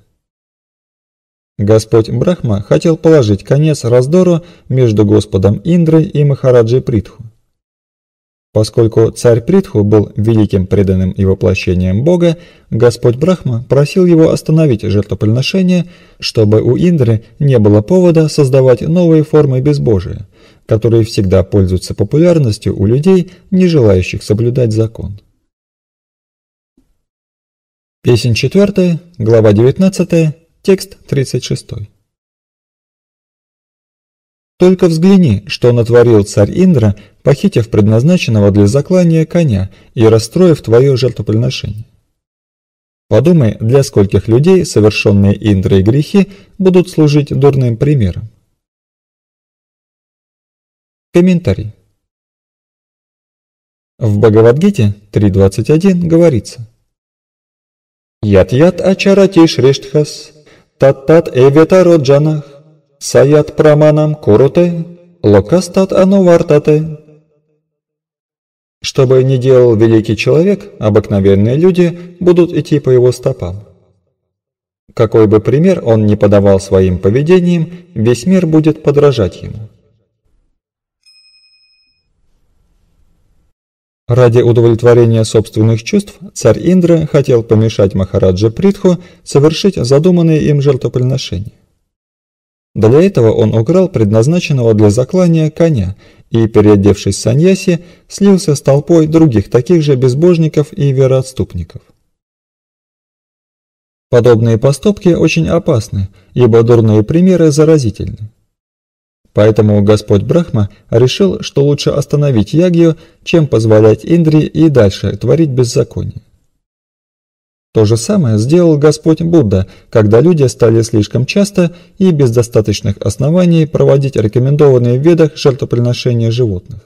Господь Брахма хотел положить конец раздору между Господом Индрой и Махараджей Притху. Поскольку царь Притху был великим преданным и воплощением Бога, Господь Брахма просил его остановить жертвоприношение, чтобы у Индры не было повода создавать новые формы безбожия, которые всегда пользуются популярностью у людей, не желающих соблюдать закон. Песнь 4, глава 19, текст 36. Только взгляни, что натворил царь Индра похитив предназначенного для заклания коня и расстроив твое жертвоприношение. Подумай, для скольких людей совершенные индрой грехи будут служить дурным примером. Комментарий. В Бхагавадгите 3.21 говорится «Ят-ят ачаратиш рештхас, тат-тат эвета саят праманам короте, локастат анувартате». Что бы ни делал великий человек, обыкновенные люди будут идти по его стопам. Какой бы пример он ни подавал своим поведением, весь мир будет подражать ему. Ради удовлетворения собственных чувств царь Индра хотел помешать Махараджа Притху совершить задуманные им жертвоприношения. Для этого он украл предназначенного для заклания коня и, переодевшись в саньяси, слился с толпой других таких же безбожников и вероотступников. Подобные поступки очень опасны, ибо дурные примеры заразительны. Поэтому Господь Брахма решил, что лучше остановить Ягью, чем позволять Индре и дальше творить беззаконие. То же самое сделал Господь Будда, когда люди стали слишком часто и без достаточных оснований проводить рекомендованные в ведах жертвоприношения животных.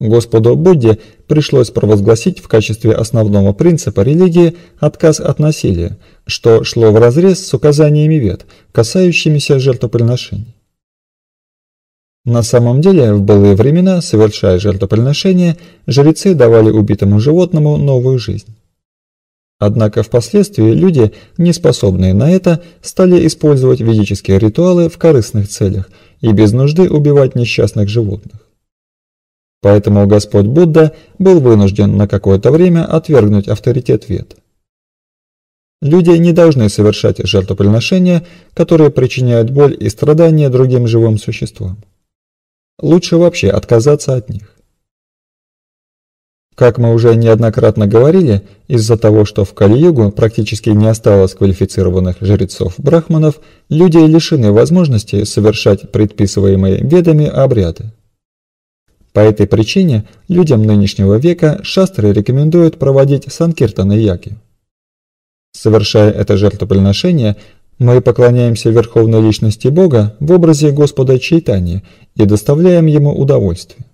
Господу Будде пришлось провозгласить в качестве основного принципа религии отказ от насилия, что шло вразрез с указаниями вед, касающимися жертвоприношений. На самом деле, в былые времена, совершая жертвоприношение, жрецы давали убитому животному новую жизнь. Однако впоследствии люди, не способные на это, стали использовать ведические ритуалы в корыстных целях и без нужды убивать несчастных животных. Поэтому Господь Будда был вынужден на какое-то время отвергнуть авторитет Вет. Люди не должны совершать жертвоприношения, которые причиняют боль и страдания другим живым существам. Лучше вообще отказаться от них. Как мы уже неоднократно говорили, из-за того, что в Кальюгу практически не осталось квалифицированных жрецов-брахманов, люди лишены возможности совершать предписываемые ведами обряды. По этой причине людям нынешнего века шастры рекомендуют проводить санкиртаны яки. Совершая это жертвоприношение, мы поклоняемся Верховной Личности Бога в образе Господа Чайтани и доставляем Ему удовольствие.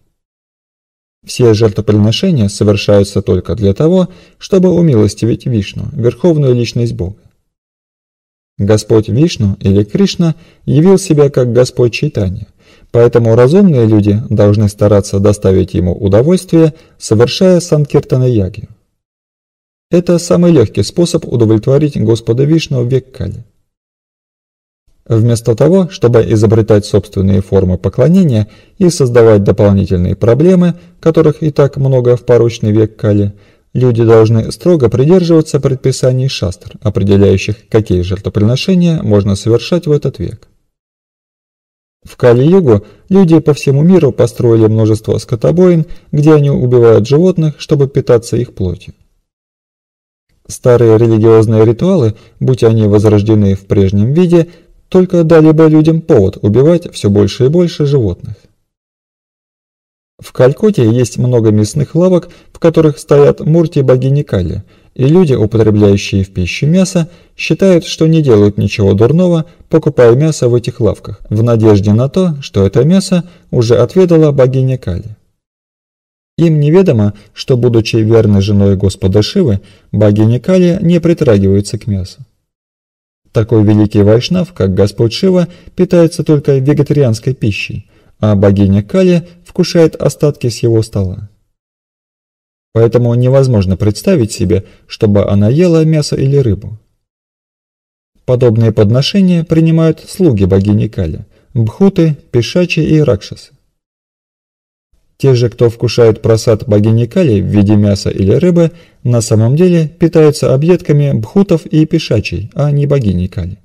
Все жертвоприношения совершаются только для того, чтобы умилостивить Вишну, верховную личность Бога. Господь Вишну или Кришна явил себя как Господь Чайтанья, поэтому разумные люди должны стараться доставить ему удовольствие, совершая санкиртана-ягью. Это самый легкий способ удовлетворить Господа Вишну в век Кали. Вместо того, чтобы изобретать собственные формы поклонения и создавать дополнительные проблемы, которых и так много в порочный век Кали, люди должны строго придерживаться предписаний шастр, определяющих, какие жертвоприношения можно совершать в этот век. В Кали-Югу люди по всему миру построили множество скотобоин, где они убивают животных, чтобы питаться их плотью. Старые религиозные ритуалы, будь они возрождены в прежнем виде – только дали бы людям повод убивать все больше и больше животных. В Калькоте есть много мясных лавок, в которых стоят мурти богини Кали, и люди, употребляющие в пищу мясо, считают, что не делают ничего дурного, покупая мясо в этих лавках, в надежде на то, что это мясо уже отведала богиня Кали. Им неведомо, что, будучи верной женой Господа Шивы, богиня Кали не притрагивается к мясу. Такой великий вайшнав, как Господь Шива, питается только вегетарианской пищей, а богиня Кали вкушает остатки с его стола. Поэтому невозможно представить себе, чтобы она ела мясо или рыбу. Подобные подношения принимают слуги богини Кали – бхуты, пешачи и ракшасы. Те же, кто вкушает просад богини Кали в виде мяса или рыбы, на самом деле питаются объедками бхутов и пешачей, а не богини Кали.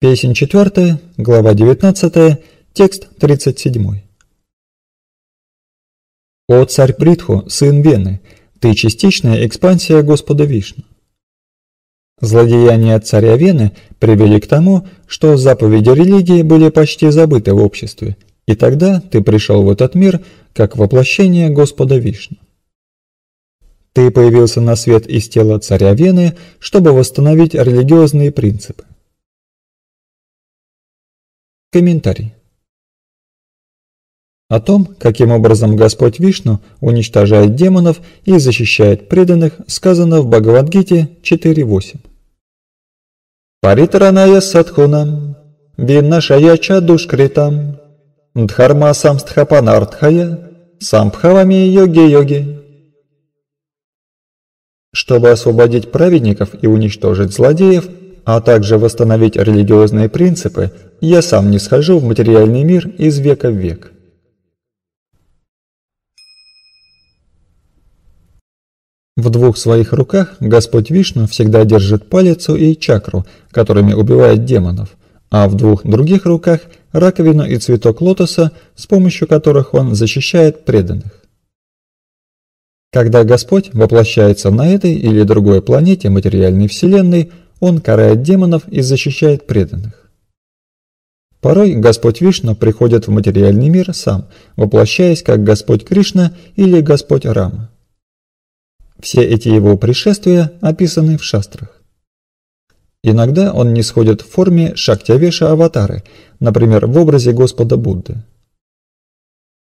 Песень 4, глава 19, текст 37. «О царь Притху, сын Вены, ты частичная экспансия Господа Вишну». Злодеяния царя Вены привели к тому, что заповеди религии были почти забыты в обществе, и тогда ты пришел в этот мир как воплощение Господа Вишну. Ты появился на свет из тела царя Вены, чтобы восстановить религиозные принципы. Комментарий. О том, каким образом Господь Вишну уничтожает демонов и защищает преданных, сказано в Бхагавадгите 4.8. Паритраная садхунам, винашаяча душкритам, Дхарма Самстхапанартхая Самбхавами Йоги-Йоги. Чтобы освободить праведников и уничтожить злодеев, а также восстановить религиозные принципы, я сам не схожу в материальный мир из века в век. В двух своих руках Господь Вишну всегда держит палицу и чакру, которыми убивает демонов – а в двух других руках – раковину и цветок лотоса, с помощью которых он защищает преданных. Когда Господь воплощается на этой или другой планете материальной вселенной, Он карает демонов и защищает преданных. Порой Господь Вишна приходит в материальный мир сам, воплощаясь как Господь Кришна или Господь Рама. Все эти его пришествия описаны в шастрах. Иногда он не сходит в форме шактявеша аватары, например, в образе Господа Будды.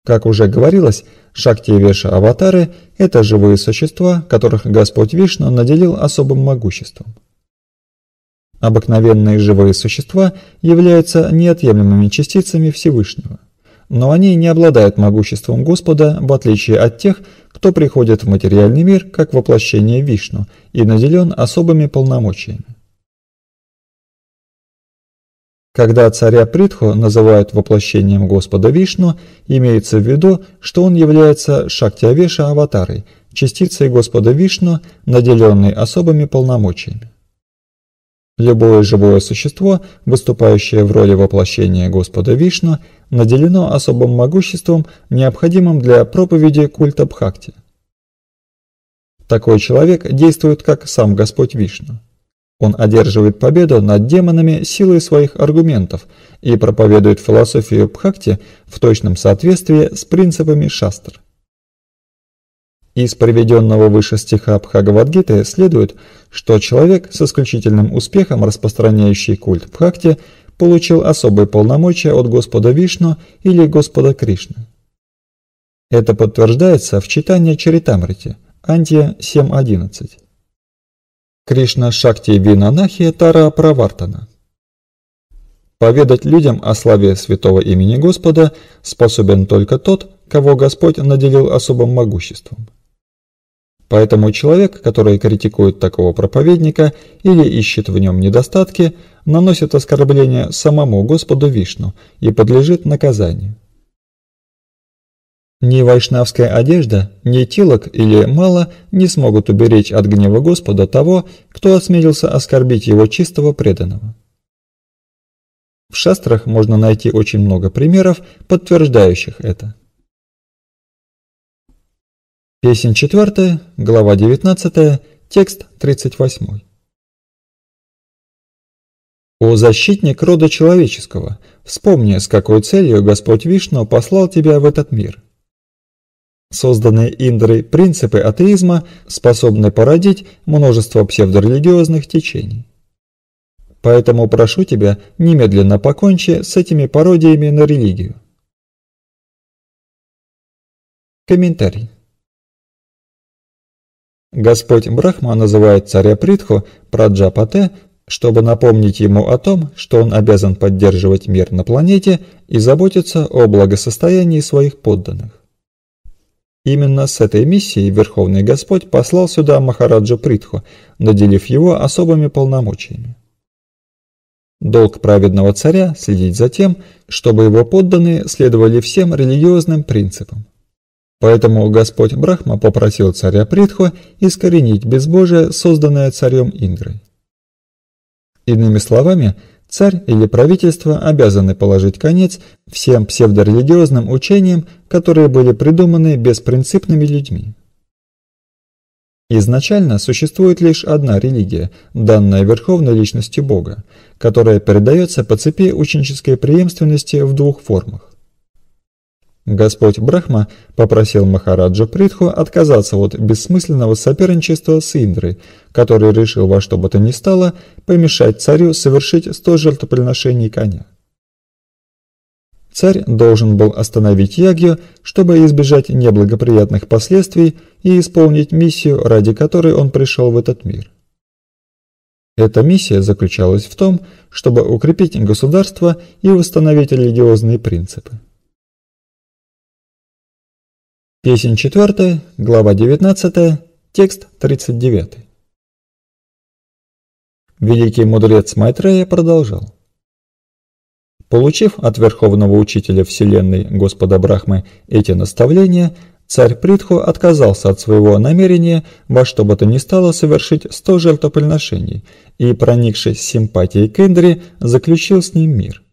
Как уже говорилось, шактивеша аватары – это живые существа, которых Господь Вишну наделил особым могуществом. Обыкновенные живые существа являются неотъемлемыми частицами Всевышнего, но они не обладают могуществом Господа, в отличие от тех, кто приходит в материальный мир как воплощение Вишну и наделен особыми полномочиями. Когда царя Притху называют воплощением Господа Вишну, имеется в виду, что он является Шактиавеша аватарой, частицей Господа Вишну, наделенной особыми полномочиями. Любое живое существо, выступающее в роли воплощения Господа Вишну, наделено особым могуществом, необходимым для проповеди культа Бхакти. Такой человек действует как сам Господь Вишну. Он одерживает победу над демонами силой своих аргументов и проповедует философию Бхакти в точном соответствии с принципами Шастр. Из приведенного выше стиха Бхагавадгиты следует, что человек с исключительным успехом, распространяющий культ Бхакти, получил особые полномочия от Господа Вишну или Господа Кришны. Это подтверждается в читании Чаритамрити, Антия 7.11. Кришна Шакти Винанахи Тара Правартана. Поведать людям о славе святого имени Господа способен только тот, кого Господь наделил особым могуществом. Поэтому человек, который критикует такого проповедника или ищет в нем недостатки, наносит оскорбление самому Господу Вишну и подлежит наказанию. Ни вайшнавская одежда, ни тилок или мало не смогут уберечь от гнева Господа того, кто осмелился оскорбить его чистого преданного. В шастрах можно найти очень много примеров, подтверждающих это. Песнь 4, глава 19, текст 38. «О защитник рода человеческого, вспомни, с какой целью Господь Вишну послал тебя в этот мир». Созданные Индрой принципы атеизма способны породить множество псевдорелигиозных течений. Поэтому прошу тебя, немедленно покончи с этими пародиями на религию. Комментарий. Господь Брахма называет царя Притху Праджапате, чтобы напомнить ему о том, что он обязан поддерживать мир на планете и заботиться о благосостоянии своих подданных. Именно с этой миссией Верховный Господь послал сюда Махараджу Притху, наделив его особыми полномочиями. Долг праведного царя – следить за тем, чтобы его подданные следовали всем религиозным принципам. Поэтому Господь Брахма попросил царя Притху искоренить безбожие, созданное царем Индрой. Иными словами, Царь или правительство обязаны положить конец всем псевдорелигиозным учениям, которые были придуманы беспринципными людьми. Изначально существует лишь одна религия, данная верховной личностью Бога, которая передается по цепи ученической преемственности в двух формах. Господь Брахма попросил Махараджу Притху отказаться от бессмысленного соперничества с Индрой, который решил во что бы то ни стало помешать царю совершить сто жертвоприношений коня. Царь должен был остановить Ягью, чтобы избежать неблагоприятных последствий и исполнить миссию, ради которой он пришел в этот мир. Эта миссия заключалась в том, чтобы укрепить государство и восстановить религиозные принципы. Песнь 4, глава 19, текст 39. Великий мудрец Майтрея продолжал. Получив от Верховного Учителя Вселенной Господа Брахмы эти наставления, царь Притху отказался от своего намерения во что бы то ни стало совершить сто жертвоприношений и, проникшись симпатией к Индре, заключил с ним мир –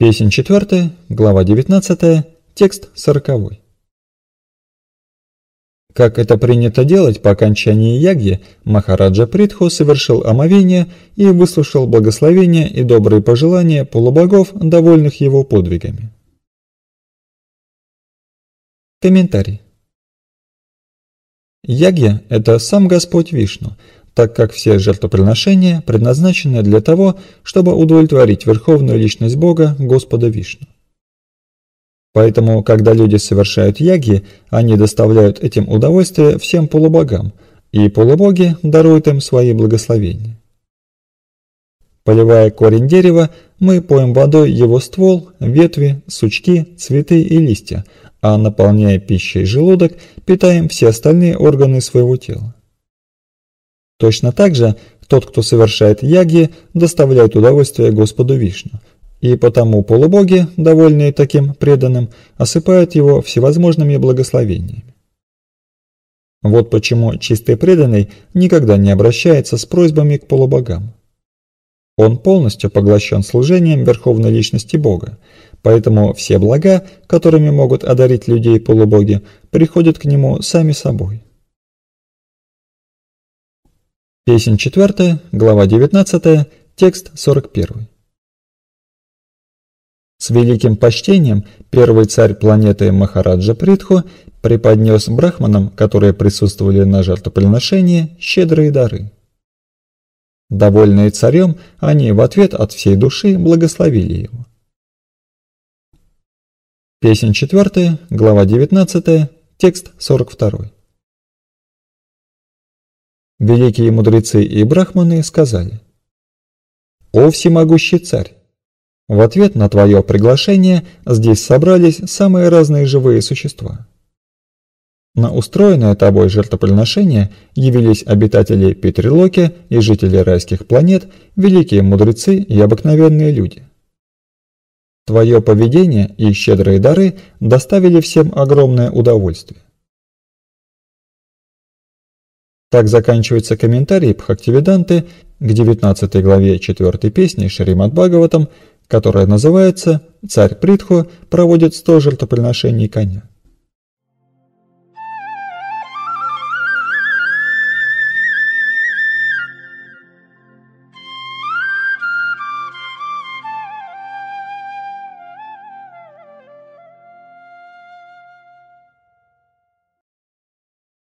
Песнь четвертая, глава девятнадцатая, текст сороковой. Как это принято делать по окончании ягьи, Махараджа Притху совершил омовение и выслушал благословения и добрые пожелания полубогов, довольных его подвигами. Комментарий. Ягья – это сам Господь Вишну – так как все жертвоприношения предназначены для того, чтобы удовлетворить верховную личность Бога, Господа Вишну. Поэтому, когда люди совершают яги, они доставляют этим удовольствие всем полубогам, и полубоги даруют им свои благословения. Поливая корень дерева, мы поем водой его ствол, ветви, сучки, цветы и листья, а наполняя пищей желудок, питаем все остальные органы своего тела. Точно так же тот, кто совершает яги, доставляет удовольствие Господу Вишну. И потому полубоги, довольные таким преданным, осыпают его всевозможными благословениями. Вот почему чистый преданный никогда не обращается с просьбами к полубогам. Он полностью поглощен служением Верховной Личности Бога, поэтому все блага, которыми могут одарить людей полубоги, приходят к нему сами собой. Песнь 4, глава 19, текст 41. С великим почтением первый царь планеты Махараджа Притху преподнес брахманам, которые присутствовали на жертвоприношении, щедрые дары. Довольные царем, они в ответ от всей души благословили его. Песнь 4, глава 19, текст 42. Великие мудрецы и брахманы сказали «О всемогущий царь! В ответ на твое приглашение здесь собрались самые разные живые существа». На устроенное тобой жертвоприношение явились обитатели Петрилоки и жители райских планет, великие мудрецы и обыкновенные люди. Твое поведение и щедрые дары доставили всем огромное удовольствие. Так заканчивается комментарий Пхактивиданты к 19 главе 4 песни Шримад Бхагаватам, которая называется «Царь Притху проводит 100 жертвоприношений коня».